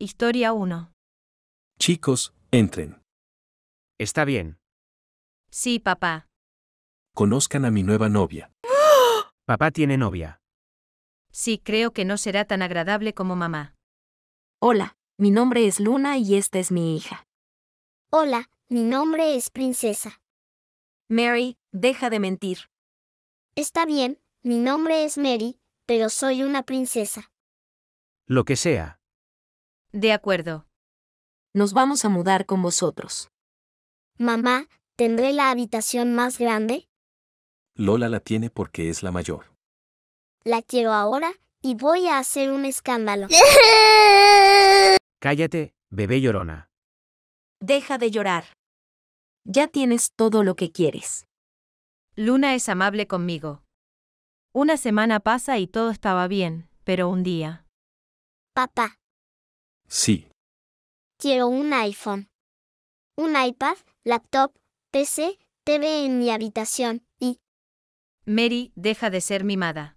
Historia 1. Chicos, entren. Está bien. Sí, papá. Conozcan a mi nueva novia. Papá tiene novia. Sí, creo que no será tan agradable como mamá. Hola, mi nombre es Luna y esta es mi hija. Hola, mi nombre es Princesa. Mary, deja de mentir. Está bien, mi nombre es Mary, pero soy una princesa. Lo que sea. De acuerdo. Nos vamos a mudar con vosotros. Mamá, ¿tendré la habitación más grande? Lola la tiene porque es la mayor. La quiero ahora y voy a hacer un escándalo. Cállate, bebé llorona. Deja de llorar. Ya tienes todo lo que quieres. Luna es amable conmigo. Una semana pasa y todo estaba bien, pero un día. Papá, Sí. Quiero un iPhone. Un iPad, laptop, PC, TV en mi habitación y... Mary, deja de ser mimada.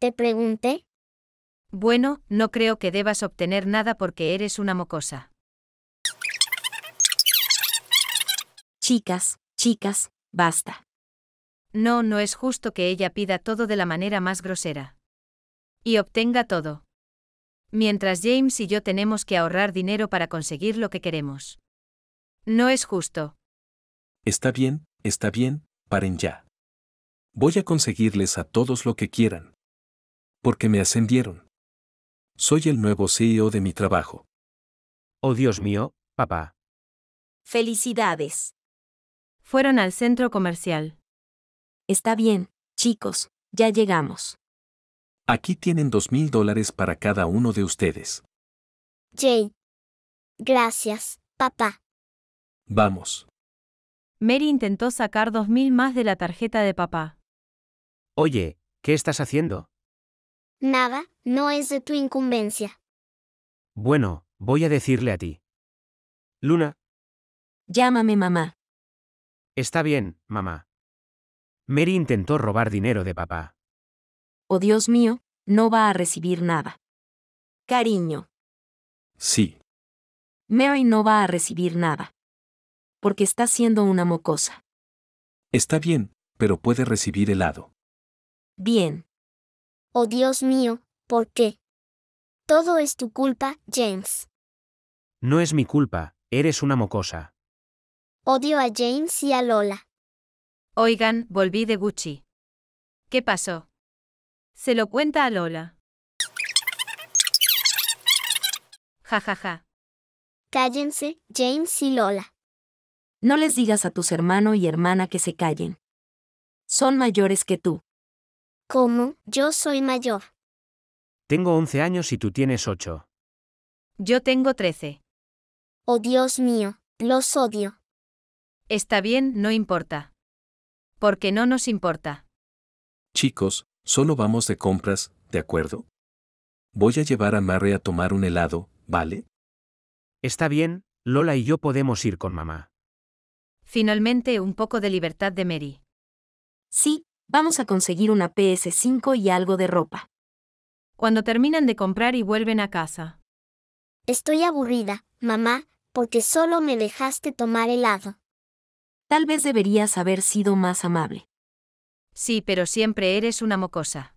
Te pregunté. Bueno, no creo que debas obtener nada porque eres una mocosa. Chicas, chicas, basta. No, no es justo que ella pida todo de la manera más grosera. Y obtenga todo mientras James y yo tenemos que ahorrar dinero para conseguir lo que queremos. No es justo. Está bien, está bien, paren ya. Voy a conseguirles a todos lo que quieran. Porque me ascendieron. Soy el nuevo CEO de mi trabajo. Oh Dios mío, papá. Felicidades. Fueron al centro comercial. Está bien, chicos, ya llegamos. Aquí tienen dos mil dólares para cada uno de ustedes. Jay, Gracias, papá. Vamos. Mary intentó sacar dos mil más de la tarjeta de papá. Oye, ¿qué estás haciendo? Nada, no es de tu incumbencia. Bueno, voy a decirle a ti. Luna. Llámame mamá. Está bien, mamá. Mary intentó robar dinero de papá oh Dios mío, no va a recibir nada. Cariño. Sí. Mary no va a recibir nada. Porque está siendo una mocosa. Está bien, pero puede recibir helado. Bien. Oh Dios mío, ¿por qué? Todo es tu culpa, James. No es mi culpa, eres una mocosa. Odio a James y a Lola. Oigan, volví de Gucci. ¿Qué pasó? Se lo cuenta a Lola. Ja, ja, ja. Cállense, James y Lola. No les digas a tus hermano y hermana que se callen. Son mayores que tú. ¿Cómo? Yo soy mayor. Tengo 11 años y tú tienes 8. Yo tengo 13. Oh Dios mío, los odio. Está bien, no importa. Porque no nos importa. Chicos, Solo vamos de compras, ¿de acuerdo? Voy a llevar a Marre a tomar un helado, ¿vale? Está bien, Lola y yo podemos ir con mamá. Finalmente un poco de libertad de Mary. Sí, vamos a conseguir una PS5 y algo de ropa. Cuando terminan de comprar y vuelven a casa. Estoy aburrida, mamá, porque solo me dejaste tomar helado. Tal vez deberías haber sido más amable. Sí, pero siempre eres una mocosa.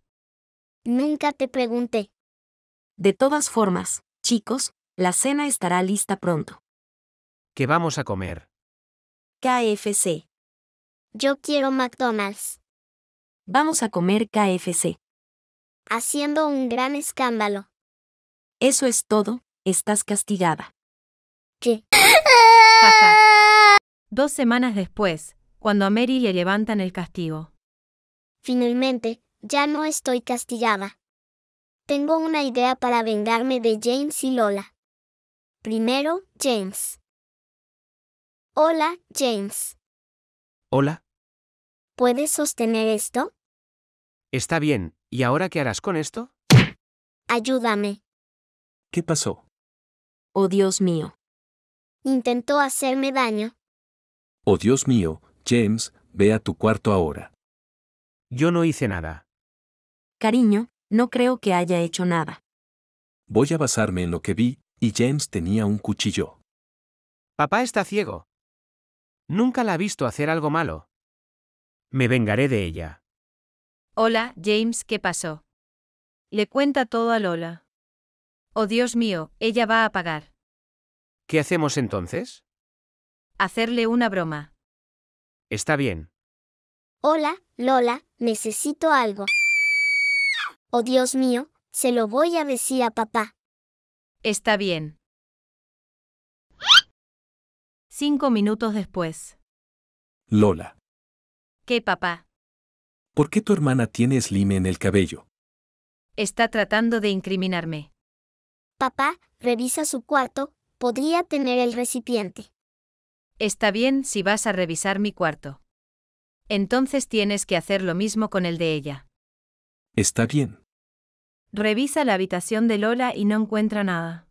Nunca te pregunté. De todas formas, chicos, la cena estará lista pronto. ¿Qué vamos a comer? KFC. Yo quiero McDonald's. Vamos a comer KFC. Haciendo un gran escándalo. Eso es todo, estás castigada. ¿Qué? Dos semanas después, cuando a Mary le levantan el castigo. Finalmente, ya no estoy castigada. Tengo una idea para vengarme de James y Lola. Primero, James. Hola, James. Hola. ¿Puedes sostener esto? Está bien, ¿y ahora qué harás con esto? Ayúdame. ¿Qué pasó? Oh Dios mío. Intentó hacerme daño. Oh Dios mío, James, ve a tu cuarto ahora. Yo no hice nada. Cariño, no creo que haya hecho nada. Voy a basarme en lo que vi, y James tenía un cuchillo. Papá está ciego. Nunca la ha visto hacer algo malo. Me vengaré de ella. Hola, James, ¿qué pasó? Le cuenta todo a Lola. Oh Dios mío, ella va a pagar. ¿Qué hacemos entonces? Hacerle una broma. Está bien. Hola, Lola, necesito algo. Oh Dios mío, se lo voy a decir a papá. Está bien. Cinco minutos después. Lola. ¿Qué papá? ¿Por qué tu hermana tiene slime en el cabello? Está tratando de incriminarme. Papá, revisa su cuarto, podría tener el recipiente. Está bien si vas a revisar mi cuarto. Entonces tienes que hacer lo mismo con el de ella. Está bien. Revisa la habitación de Lola y no encuentra nada.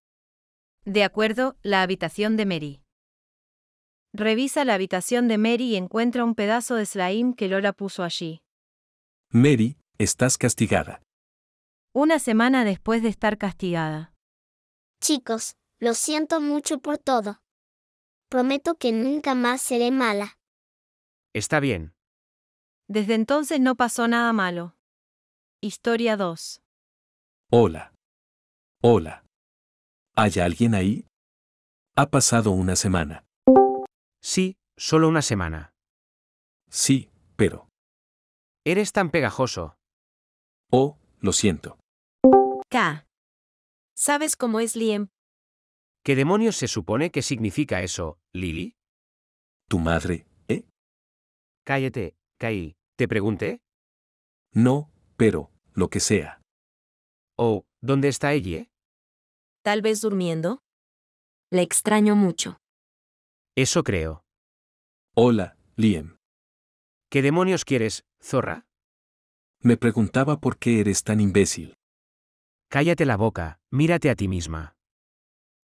De acuerdo, la habitación de Mary. Revisa la habitación de Mary y encuentra un pedazo de slime que Lola puso allí. Mary, estás castigada. Una semana después de estar castigada. Chicos, lo siento mucho por todo. Prometo que nunca más seré mala. Está bien. Desde entonces no pasó nada malo. Historia 2. Hola. Hola. ¿Hay alguien ahí? Ha pasado una semana. Sí, solo una semana. Sí, pero... Eres tan pegajoso. Oh, lo siento. K. ¿Sabes cómo es Liam? ¿Qué demonios se supone que significa eso, Lily? ¿Tu madre, eh? Cállate, Caí, ¿te pregunté? No, pero, lo que sea. Oh, ¿dónde está ella? Tal vez durmiendo. Le extraño mucho. Eso creo. Hola, Liam. ¿Qué demonios quieres, zorra? Me preguntaba por qué eres tan imbécil. Cállate la boca, mírate a ti misma.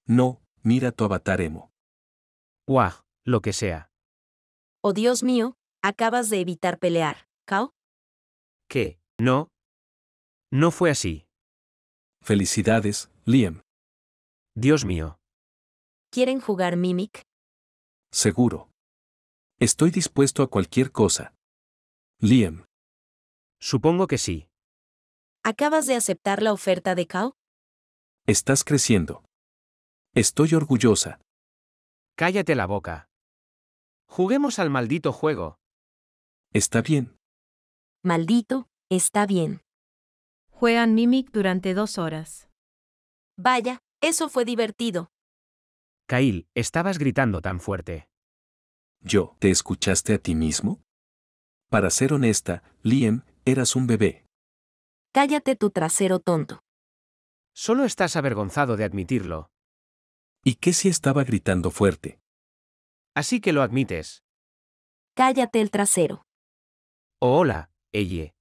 No, mira tu avatar emo. lo que sea. Oh Dios mío, Acabas de evitar pelear, Kao. ¿Qué? No. No fue así. Felicidades, Liam. Dios mío. ¿Quieren jugar Mimic? Seguro. Estoy dispuesto a cualquier cosa. Liam. Supongo que sí. ¿Acabas de aceptar la oferta de Kao? Estás creciendo. Estoy orgullosa. Cállate la boca. Juguemos al maldito juego. Está bien. Maldito, está bien. Juegan Mimic durante dos horas. Vaya, eso fue divertido. Kail, estabas gritando tan fuerte. Yo, ¿te escuchaste a ti mismo? Para ser honesta, Liam, eras un bebé. Cállate tu trasero tonto. Solo estás avergonzado de admitirlo. ¿Y qué si estaba gritando fuerte? Así que lo admites. Cállate el trasero. Hola, Elle.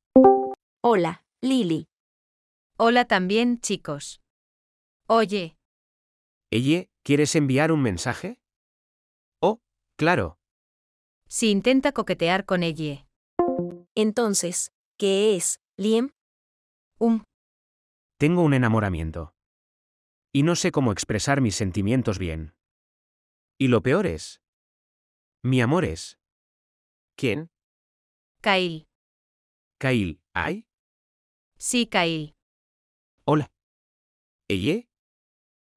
Hola, Lily. Hola también, chicos. Oye. Elle, ¿quieres enviar un mensaje? Oh, claro. Si intenta coquetear con Elle. Entonces, ¿qué es, Liem? Um. Tengo un enamoramiento. Y no sé cómo expresar mis sentimientos bien. Y lo peor es. Mi amor es. ¿Quién? Kyle. Kyle, ay? Sí, Kyle. Hola. ¿Eye?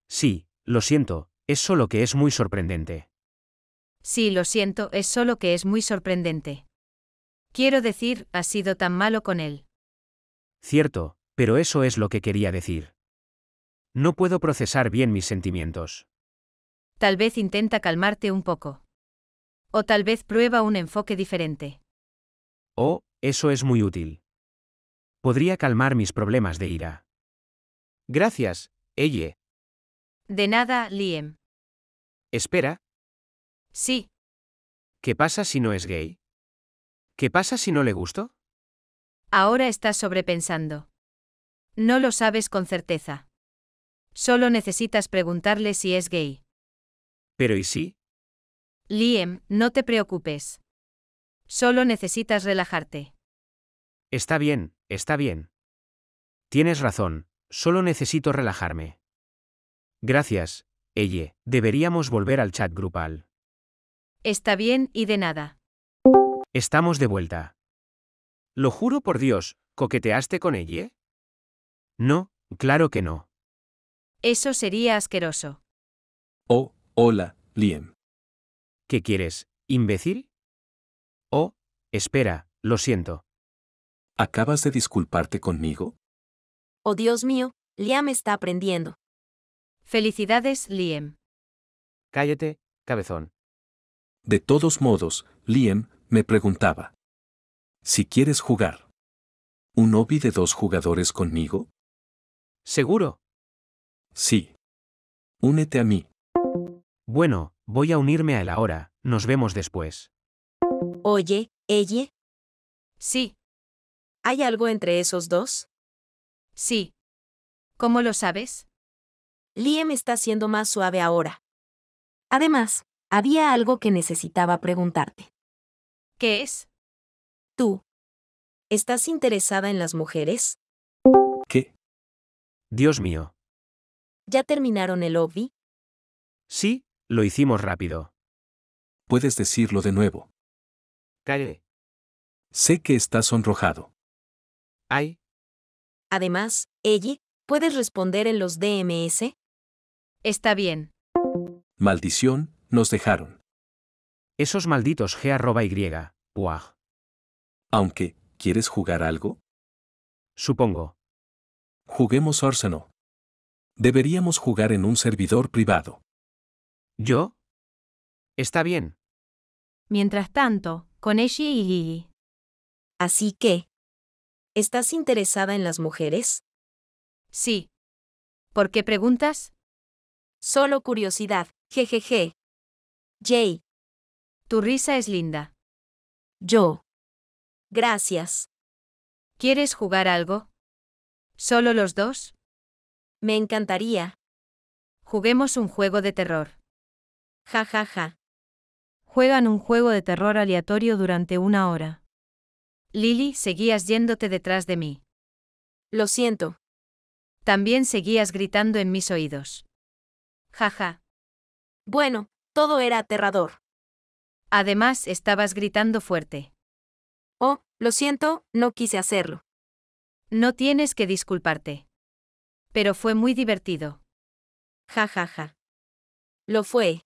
Sí, lo siento, es solo que es muy sorprendente. Sí, lo siento, es solo que es muy sorprendente. Quiero decir, has sido tan malo con él. Cierto, pero eso es lo que quería decir. No puedo procesar bien mis sentimientos. Tal vez intenta calmarte un poco. O tal vez prueba un enfoque diferente. Oh, eso es muy útil. Podría calmar mis problemas de ira. Gracias, Elie. De nada, Liam. Espera. Sí. ¿Qué pasa si no es gay? ¿Qué pasa si no le gusto? Ahora estás sobrepensando. No lo sabes con certeza. Solo necesitas preguntarle si es gay. Pero ¿y si? Liam, no te preocupes. Solo necesitas relajarte. Está bien, está bien. Tienes razón, solo necesito relajarme. Gracias, Elle. Deberíamos volver al chat grupal. Está bien y de nada. Estamos de vuelta. Lo juro por Dios, ¿coqueteaste con Elle? No, claro que no. Eso sería asqueroso. Oh, hola, Liam. ¿Qué quieres, imbécil? Oh, espera, lo siento. ¿Acabas de disculparte conmigo? Oh Dios mío, Liam está aprendiendo. Felicidades, Liam. Cállate, cabezón. De todos modos, Liam me preguntaba. Si quieres jugar. ¿Un hobby de dos jugadores conmigo? ¿Seguro? Sí. Únete a mí. Bueno, voy a unirme a él ahora, nos vemos después. Oye, ¿ella? Sí. ¿Hay algo entre esos dos? Sí. ¿Cómo lo sabes? Liam está siendo más suave ahora. Además, había algo que necesitaba preguntarte. ¿Qué es? Tú. ¿Estás interesada en las mujeres? ¿Qué? Dios mío. ¿Ya terminaron el lobby? Sí, lo hicimos rápido. Puedes decirlo de nuevo. Calle. Sé que estás sonrojado. Ay. Además, Ellie, ¿puedes responder en los DMS? Está bien. Maldición, nos dejaron. Esos malditos G arroba Y. Aunque, ¿quieres jugar algo? Supongo. Juguemos Orseno. Deberíamos jugar en un servidor privado. ¿Yo? Está bien. Mientras tanto, Koneshi y Así que, ¿estás interesada en las mujeres? Sí. ¿Por qué preguntas? Solo curiosidad, jejeje. Jay. Tu risa es linda. Yo. Gracias. ¿Quieres jugar algo? ¿Solo los dos? Me encantaría. Juguemos un juego de terror. Ja ja ja juegan un juego de terror aleatorio durante una hora. Lily, seguías yéndote detrás de mí. Lo siento. También seguías gritando en mis oídos. Jaja. Bueno, todo era aterrador. Además, estabas gritando fuerte. Oh, lo siento, no quise hacerlo. No tienes que disculparte. Pero fue muy divertido. Ja ja ja. Lo fue.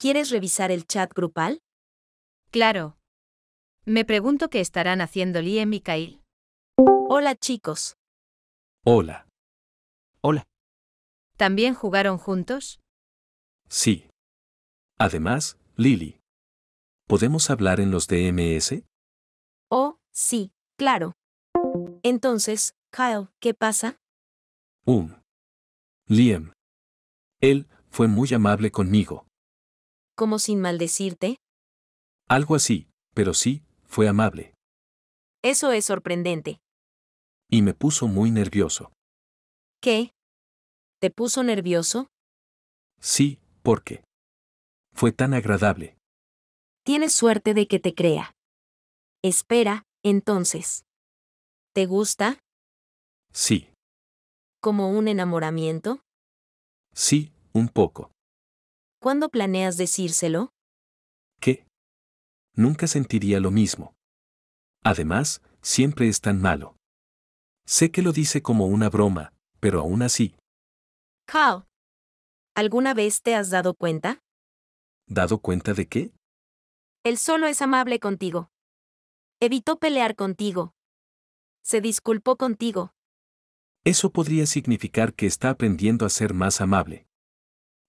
¿Quieres revisar el chat grupal? Claro. Me pregunto qué estarán haciendo Liam y Kyle. Hola chicos. Hola. Hola. ¿También jugaron juntos? Sí. Además, Lily. ¿Podemos hablar en los DMS? Oh, sí, claro. Entonces, Kyle, ¿qué pasa? Um. Liam. Él fue muy amable conmigo como sin maldecirte? Algo así, pero sí, fue amable. Eso es sorprendente. Y me puso muy nervioso. ¿Qué? ¿Te puso nervioso? Sí, ¿por qué? Fue tan agradable. Tienes suerte de que te crea. Espera, entonces. ¿Te gusta? Sí. ¿Como un enamoramiento? Sí, un poco. ¿Cuándo planeas decírselo? ¿Qué? Nunca sentiría lo mismo. Además, siempre es tan malo. Sé que lo dice como una broma, pero aún así. Carl, ¿alguna vez te has dado cuenta? ¿Dado cuenta de qué? Él solo es amable contigo. Evitó pelear contigo. Se disculpó contigo. Eso podría significar que está aprendiendo a ser más amable.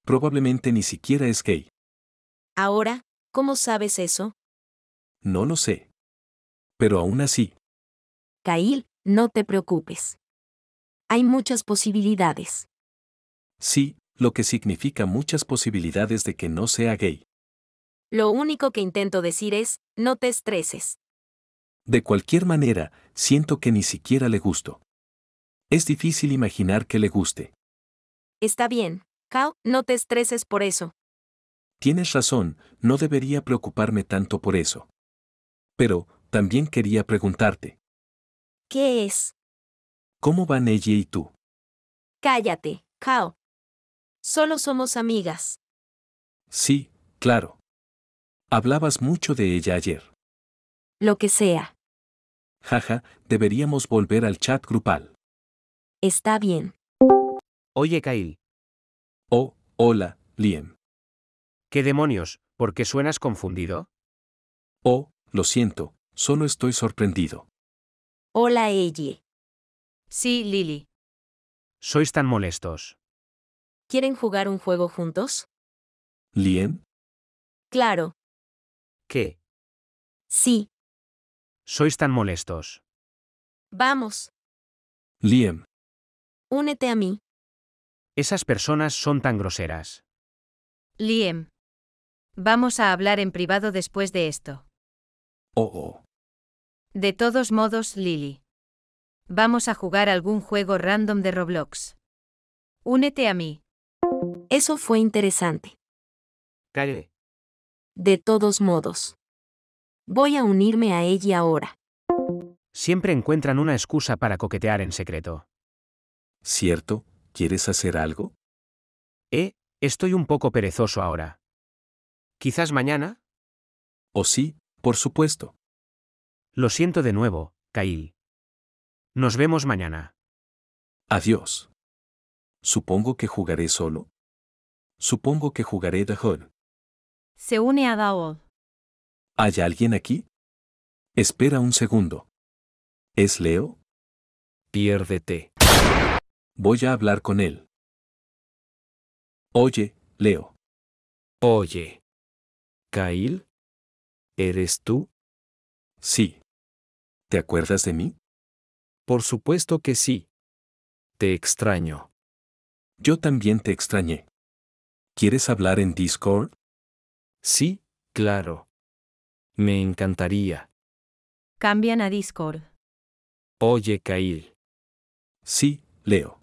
Probablemente ni siquiera es gay. Ahora, ¿cómo sabes eso? No lo sé. Pero aún así. Kail, no te preocupes. Hay muchas posibilidades. Sí, lo que significa muchas posibilidades de que no sea gay. Lo único que intento decir es, no te estreses. De cualquier manera, siento que ni siquiera le gusto. Es difícil imaginar que le guste. Está bien. Cao, no te estreses por eso. Tienes razón, no debería preocuparme tanto por eso. Pero, también quería preguntarte. ¿Qué es? ¿Cómo van ella y tú? Cállate, Cao. Solo somos amigas. Sí, claro. Hablabas mucho de ella ayer. Lo que sea. Jaja, deberíamos volver al chat grupal. Está bien. Oye, Kyle, Oh, hola, Liam. ¿Qué demonios? ¿Por qué suenas confundido? Oh, lo siento, solo estoy sorprendido. Hola, Ellie. Sí, Lily. Sois tan molestos. ¿Quieren jugar un juego juntos? ¿Liem? Claro. ¿Qué? Sí. Sois tan molestos. Vamos. Liam, Únete a mí. Esas personas son tan groseras. Liam. Vamos a hablar en privado después de esto. Oh, oh. De todos modos, Lily. Vamos a jugar algún juego random de Roblox. Únete a mí. Eso fue interesante. Calle. De todos modos. Voy a unirme a ella ahora. Siempre encuentran una excusa para coquetear en secreto. ¿Cierto? ¿Quieres hacer algo? Eh, estoy un poco perezoso ahora. ¿Quizás mañana? O oh, sí, por supuesto. Lo siento de nuevo, Kail. Nos vemos mañana. Adiós. Supongo que jugaré solo. Supongo que jugaré de Se une a Dao. ¿Hay alguien aquí? Espera un segundo. ¿Es Leo? Piérdete. Voy a hablar con él. Oye, Leo. Oye. Cail. ¿Eres tú? Sí. ¿Te acuerdas de mí? Por supuesto que sí. Te extraño. Yo también te extrañé. ¿Quieres hablar en Discord? Sí, claro. Me encantaría. Cambian a Discord. Oye, Kail. Sí, Leo.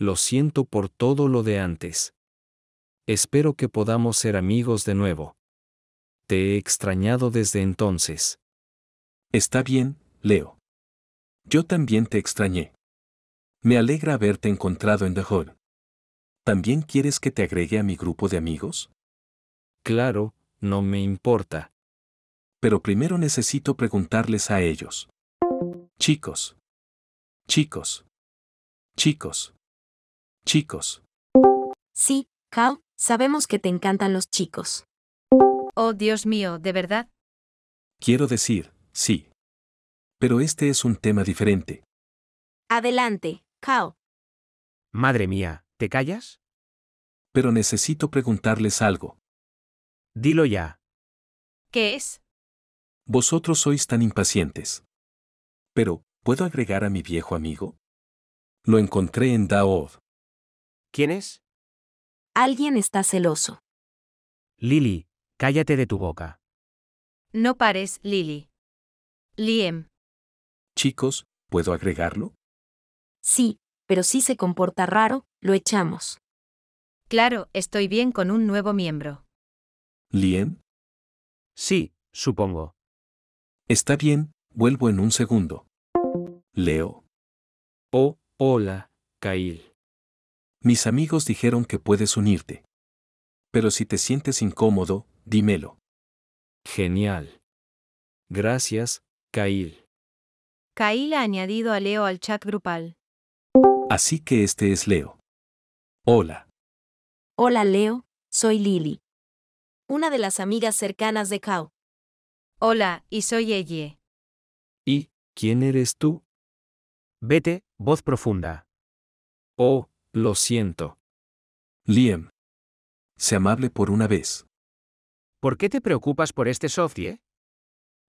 Lo siento por todo lo de antes. Espero que podamos ser amigos de nuevo. Te he extrañado desde entonces. Está bien, Leo. Yo también te extrañé. Me alegra haberte encontrado en The Hall. ¿También quieres que te agregue a mi grupo de amigos? Claro, no me importa. Pero primero necesito preguntarles a ellos. Chicos. Chicos. Chicos. Chicos. Sí, Hal, sabemos que te encantan los chicos. Oh, Dios mío, ¿de verdad? Quiero decir, sí. Pero este es un tema diferente. Adelante, Cao. Madre mía, ¿te callas? Pero necesito preguntarles algo. Dilo ya. ¿Qué es? Vosotros sois tan impacientes. Pero, ¿puedo agregar a mi viejo amigo? Lo encontré en Daod. ¿Quién es? Alguien está celoso. Lily, cállate de tu boca. No pares, Lily. Liam. Chicos, ¿puedo agregarlo? Sí, pero si se comporta raro, lo echamos. Claro, estoy bien con un nuevo miembro. ¿Liam? Sí, supongo. Está bien, vuelvo en un segundo. Leo. Oh, hola, Kail. Mis amigos dijeron que puedes unirte. Pero si te sientes incómodo, dímelo. Genial. Gracias, Kail. Kail ha añadido a Leo al chat grupal. Así que este es Leo. Hola. Hola Leo, soy Lili. Una de las amigas cercanas de Kao. Hola, y soy Eye. ¿Y quién eres tú? Vete, voz profunda. Oh, lo siento. Liam. Sé amable por una vez. ¿Por qué te preocupas por este softie?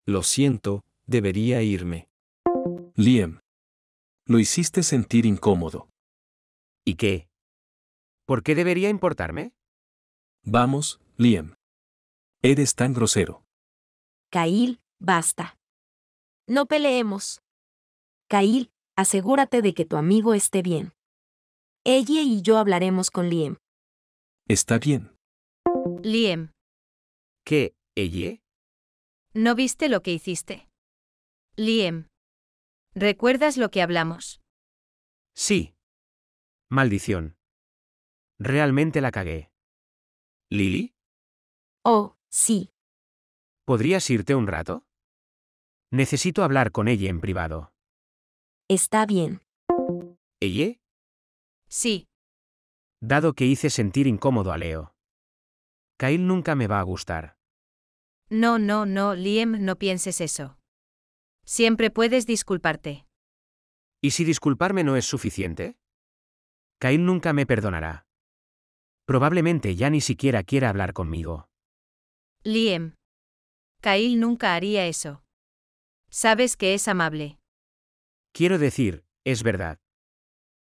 Lo siento, debería irme. Liam. Lo hiciste sentir incómodo. ¿Y qué? ¿Por qué debería importarme? Vamos, Liam. Eres tan grosero. Cail, basta. No peleemos. Cail, asegúrate de que tu amigo esté bien. Ella y yo hablaremos con Liam. Está bien. Liam, ¿Qué, ella? ¿no viste lo que hiciste? Liam, ¿recuerdas lo que hablamos? Sí. Maldición. Realmente la cagué. ¿Lily? Oh, sí. ¿Podrías irte un rato? Necesito hablar con ella en privado. Está bien. ¿Ella? Sí. Dado que hice sentir incómodo a Leo. Kyle nunca me va a gustar. No, no, no, Liam, no pienses eso. Siempre puedes disculparte. ¿Y si disculparme no es suficiente? Kyle nunca me perdonará. Probablemente ya ni siquiera quiera hablar conmigo. Liam. Kyle nunca haría eso. Sabes que es amable. Quiero decir, es verdad.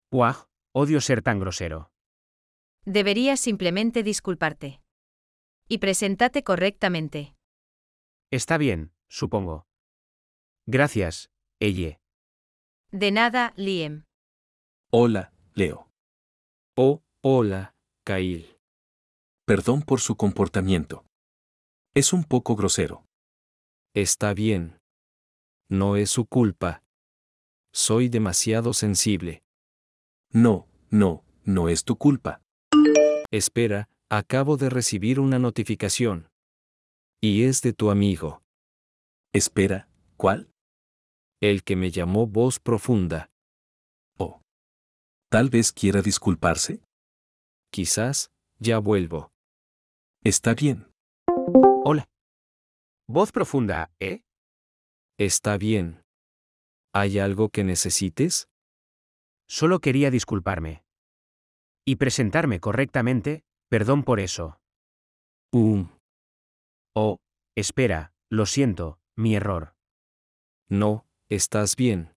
¡Uah! Odio ser tan grosero. Deberías simplemente disculparte. Y preséntate correctamente. Está bien, supongo. Gracias, Eye. De nada, Liam. Hola, Leo. Oh, hola, Kail. Perdón por su comportamiento. Es un poco grosero. Está bien. No es su culpa. Soy demasiado sensible. No, no, no es tu culpa. Espera, acabo de recibir una notificación. Y es de tu amigo. Espera, ¿cuál? El que me llamó voz profunda. Oh. Tal vez quiera disculparse. Quizás, ya vuelvo. Está bien. Hola. Voz profunda, ¿eh? Está bien. ¿Hay algo que necesites? Solo quería disculparme. Y presentarme correctamente, perdón por eso. Um. Oh, espera, lo siento, mi error. No, estás bien.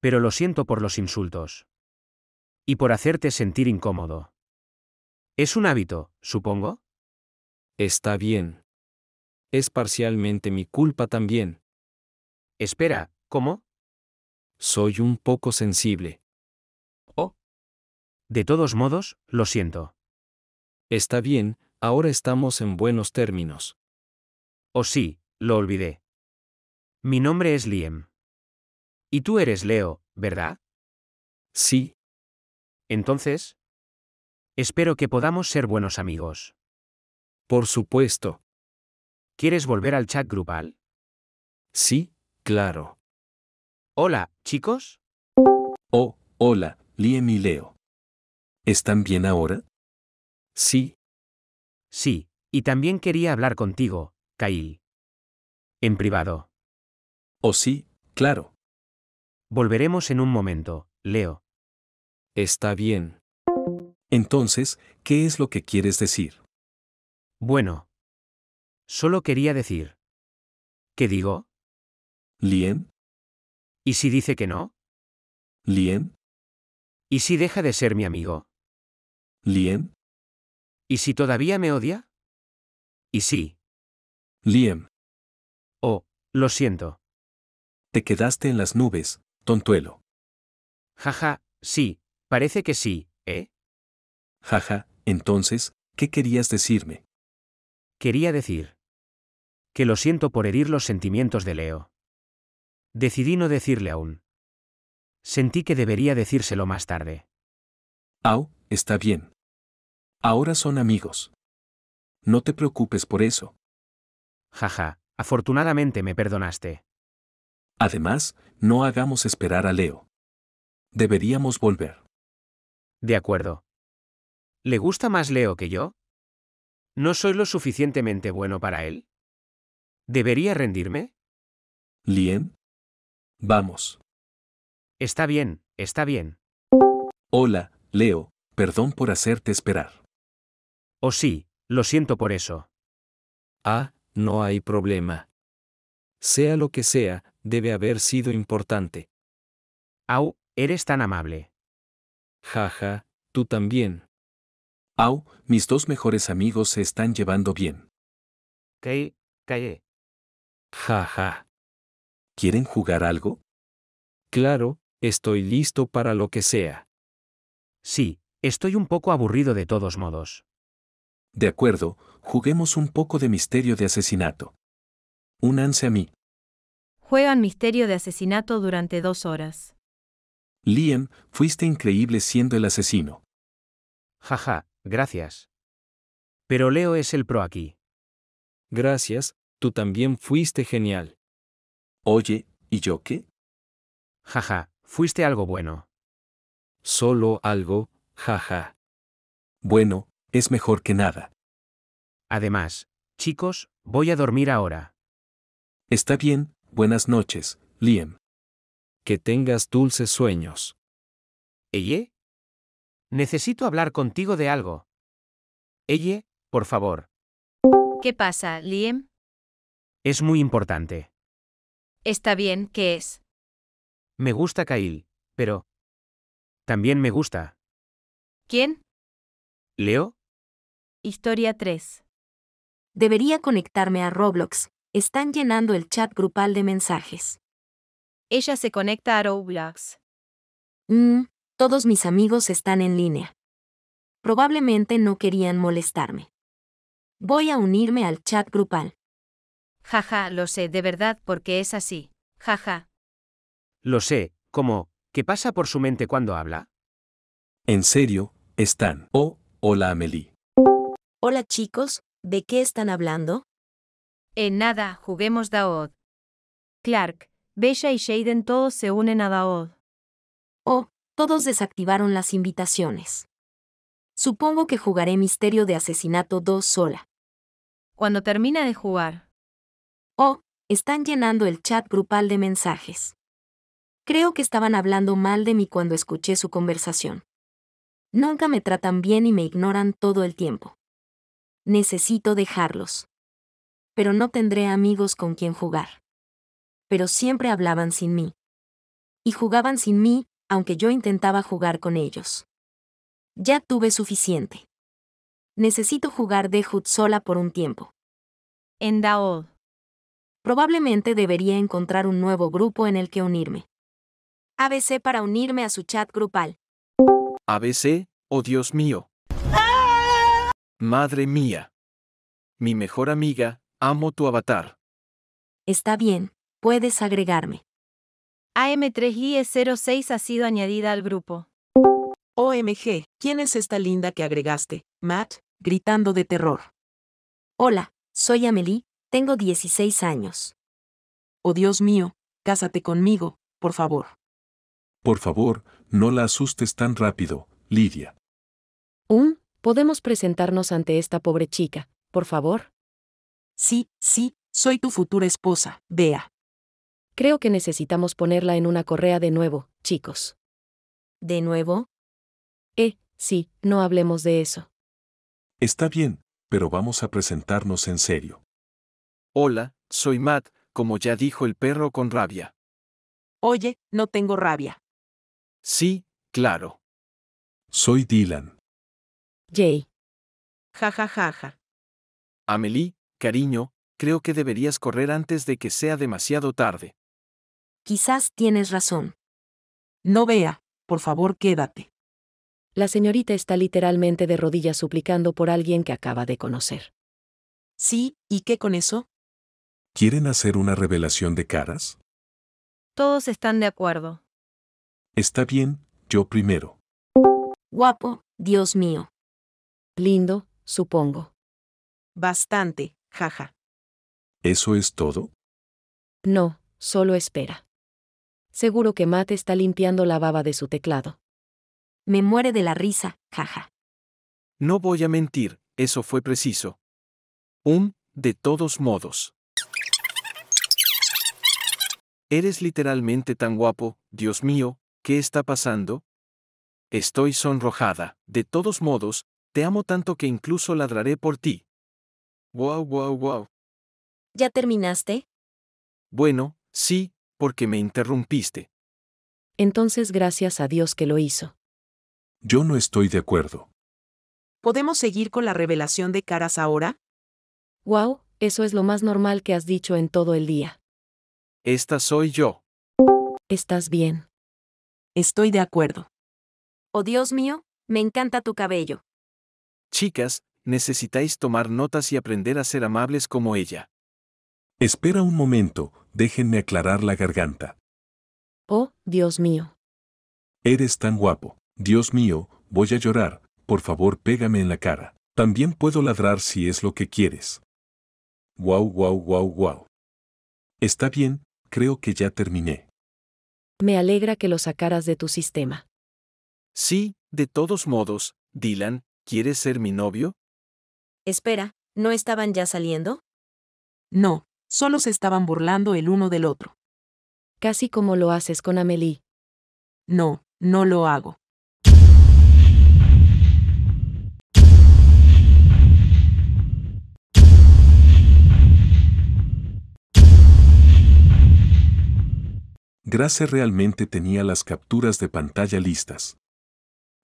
Pero lo siento por los insultos. Y por hacerte sentir incómodo. Es un hábito, supongo. Está bien. Es parcialmente mi culpa también. Espera, ¿cómo? Soy un poco sensible. De todos modos, lo siento. Está bien, ahora estamos en buenos términos. Oh sí, lo olvidé. Mi nombre es Liam. Y tú eres Leo, ¿verdad? Sí. Entonces, espero que podamos ser buenos amigos. Por supuesto. ¿Quieres volver al chat grupal? Sí, claro. Hola, chicos. Oh, hola, Liam y Leo. ¿Están bien ahora? Sí. Sí, y también quería hablar contigo, Caí En privado. Oh sí, claro. Volveremos en un momento, Leo. Está bien. Entonces, ¿qué es lo que quieres decir? Bueno. Solo quería decir. ¿Qué digo? ¿Lien? ¿Y si dice que no? ¿Lien? ¿Y si deja de ser mi amigo? Liem. ¿Y si todavía me odia? ¿Y sí. Liem. Oh, lo siento. Te quedaste en las nubes, tontuelo. Jaja, sí, parece que sí, ¿eh? Jaja, entonces, ¿qué querías decirme? Quería decir. Que lo siento por herir los sentimientos de Leo. Decidí no decirle aún. Sentí que debería decírselo más tarde. Au, está bien. Ahora son amigos. No te preocupes por eso. Jaja, afortunadamente me perdonaste. Además, no hagamos esperar a Leo. Deberíamos volver. De acuerdo. ¿Le gusta más Leo que yo? ¿No soy lo suficientemente bueno para él? ¿Debería rendirme? Lien. Vamos. Está bien, está bien. Hola, Leo, perdón por hacerte esperar. Oh sí, lo siento por eso. Ah, no hay problema. Sea lo que sea, debe haber sido importante. Au, eres tan amable. Jaja, tú también. Au, mis dos mejores amigos se están llevando bien. Cae, cae. Jaja. ¿Quieren jugar algo? Claro, estoy listo para lo que sea. Sí, estoy un poco aburrido de todos modos. De acuerdo, juguemos un poco de misterio de asesinato. Únanse a mí. Juegan misterio de asesinato durante dos horas. Liam, fuiste increíble siendo el asesino. Jaja, gracias. Pero Leo es el pro aquí. Gracias, tú también fuiste genial. Oye, ¿y yo qué? Jaja, fuiste algo bueno. Solo algo, jaja. Bueno, es mejor que nada. Además, chicos, voy a dormir ahora. Está bien, buenas noches, Liam. Que tengas dulces sueños. Elle Necesito hablar contigo de algo. Elle, por favor. ¿Qué pasa, Liam? Es muy importante. Está bien, ¿qué es? Me gusta Kyle, pero... También me gusta. ¿Quién? Leo, Historia 3. Debería conectarme a Roblox. Están llenando el chat grupal de mensajes. Ella se conecta a Roblox. Mmm, todos mis amigos están en línea. Probablemente no querían molestarme. Voy a unirme al chat grupal. Jaja, lo sé de verdad porque es así. Jaja. Lo sé, como, ¿qué pasa por su mente cuando habla? En serio, están. Oh, hola Amelie. Hola chicos, ¿de qué están hablando? En nada, juguemos Daod. Clark, Bella y Shaden todos se unen a Daod. Oh, todos desactivaron las invitaciones. Supongo que jugaré Misterio de Asesinato 2 sola. Cuando termina de jugar. Oh, están llenando el chat grupal de mensajes. Creo que estaban hablando mal de mí cuando escuché su conversación. Nunca me tratan bien y me ignoran todo el tiempo necesito dejarlos. Pero no tendré amigos con quien jugar. Pero siempre hablaban sin mí. Y jugaban sin mí, aunque yo intentaba jugar con ellos. Ya tuve suficiente. Necesito jugar de Dehut sola por un tiempo. En Daod. Probablemente debería encontrar un nuevo grupo en el que unirme. ABC para unirme a su chat grupal. ABC, oh Dios mío. Madre mía. Mi mejor amiga, amo tu avatar. Está bien, puedes agregarme. am 3 g 06 ha sido añadida al grupo. OMG, ¿quién es esta linda que agregaste? Matt, gritando de terror. Hola, soy Amelie, tengo 16 años. Oh Dios mío, cásate conmigo, por favor. Por favor, no la asustes tan rápido, Lidia. Un ¿Podemos presentarnos ante esta pobre chica, por favor? Sí, sí, soy tu futura esposa, Vea, Creo que necesitamos ponerla en una correa de nuevo, chicos. ¿De nuevo? Eh, sí, no hablemos de eso. Está bien, pero vamos a presentarnos en serio. Hola, soy Matt, como ya dijo el perro con rabia. Oye, no tengo rabia. Sí, claro. Soy Dylan. Jay. Ja ja Amelie, cariño, creo que deberías correr antes de que sea demasiado tarde. Quizás tienes razón. No vea, por favor quédate. La señorita está literalmente de rodillas suplicando por alguien que acaba de conocer. Sí, ¿y qué con eso? ¿Quieren hacer una revelación de caras? Todos están de acuerdo. Está bien, yo primero. Guapo, Dios mío. Lindo, supongo. Bastante, jaja. ¿Eso es todo? No, solo espera. Seguro que Matt está limpiando la baba de su teclado. Me muere de la risa, jaja. No voy a mentir, eso fue preciso. Un, de todos modos. Eres literalmente tan guapo, Dios mío, ¿qué está pasando? Estoy sonrojada. De todos modos, te amo tanto que incluso ladraré por ti. Wow, wow, wow. ¿Ya terminaste? Bueno, sí, porque me interrumpiste. Entonces gracias a Dios que lo hizo. Yo no estoy de acuerdo. ¿Podemos seguir con la revelación de caras ahora? Wow, eso es lo más normal que has dicho en todo el día. Esta soy yo. Estás bien. Estoy de acuerdo. Oh Dios mío, me encanta tu cabello. Chicas, necesitáis tomar notas y aprender a ser amables como ella. Espera un momento, déjenme aclarar la garganta. Oh, Dios mío. Eres tan guapo. Dios mío, voy a llorar, por favor pégame en la cara. También puedo ladrar si es lo que quieres. Guau, guau, guau, guau. Está bien, creo que ya terminé. Me alegra que lo sacaras de tu sistema. Sí, de todos modos, Dylan, ¿Quieres ser mi novio? Espera, ¿no estaban ya saliendo? No, solo se estaban burlando el uno del otro. Casi como lo haces con Amelie. No, no lo hago. Grace realmente tenía las capturas de pantalla listas.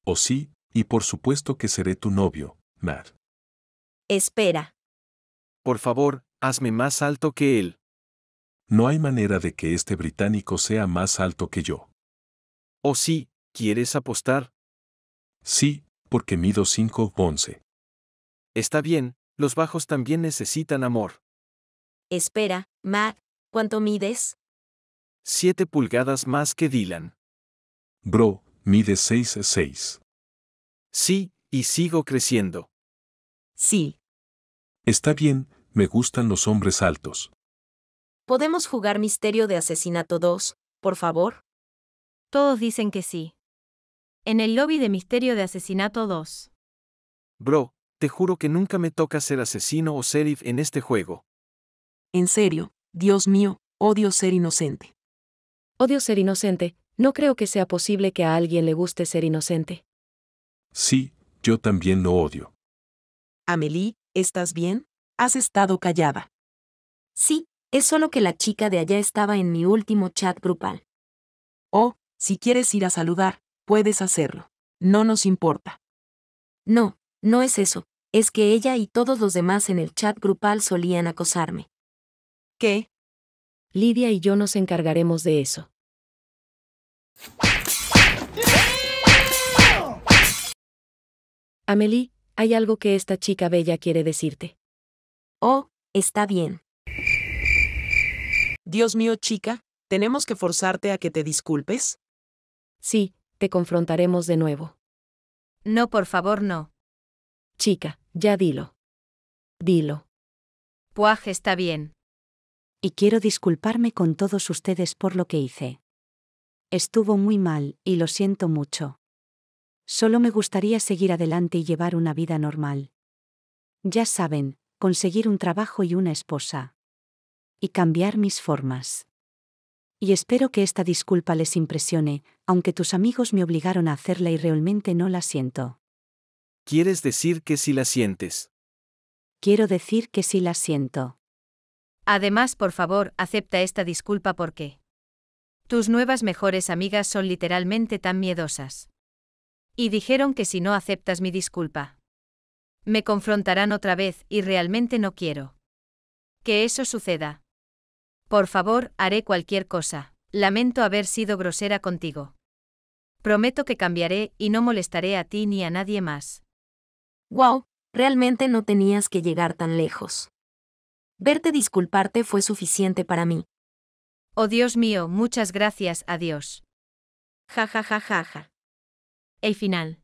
¿O sí? Y por supuesto que seré tu novio, Matt. Espera. Por favor, hazme más alto que él. No hay manera de que este británico sea más alto que yo. Oh sí, ¿quieres apostar? Sí, porque mido 5'11. Está bien, los bajos también necesitan amor. Espera, Matt, ¿cuánto mides? Siete pulgadas más que Dylan. Bro, mide 6'6. Sí, y sigo creciendo. Sí. Está bien, me gustan los hombres altos. ¿Podemos jugar Misterio de Asesinato 2, por favor? Todos dicen que sí. En el lobby de Misterio de Asesinato 2. Bro, te juro que nunca me toca ser asesino o serif en este juego. En serio, Dios mío, odio ser inocente. Odio ser inocente, no creo que sea posible que a alguien le guste ser inocente. Sí, yo también lo odio. Amelie, ¿estás bien? Has estado callada. Sí, es solo que la chica de allá estaba en mi último chat grupal. Oh, si quieres ir a saludar, puedes hacerlo. No nos importa. No, no es eso. Es que ella y todos los demás en el chat grupal solían acosarme. ¿Qué? Lidia y yo nos encargaremos de eso. Amelie, hay algo que esta chica bella quiere decirte. Oh, está bien. Dios mío, chica, ¿tenemos que forzarte a que te disculpes? Sí, te confrontaremos de nuevo. No, por favor, no. Chica, ya dilo. Dilo. Puaj está bien. Y quiero disculparme con todos ustedes por lo que hice. Estuvo muy mal, y lo siento mucho. Solo me gustaría seguir adelante y llevar una vida normal. Ya saben, conseguir un trabajo y una esposa. Y cambiar mis formas. Y espero que esta disculpa les impresione, aunque tus amigos me obligaron a hacerla y realmente no la siento. ¿Quieres decir que sí la sientes? Quiero decir que sí la siento. Además, por favor, acepta esta disculpa porque tus nuevas mejores amigas son literalmente tan miedosas y dijeron que si no aceptas mi disculpa. Me confrontarán otra vez y realmente no quiero. Que eso suceda. Por favor, haré cualquier cosa. Lamento haber sido grosera contigo. Prometo que cambiaré y no molestaré a ti ni a nadie más. Wow, realmente no tenías que llegar tan lejos. Verte disculparte fue suficiente para mí. Oh Dios mío, muchas gracias, adiós. Ja ja ja ja ja. El final.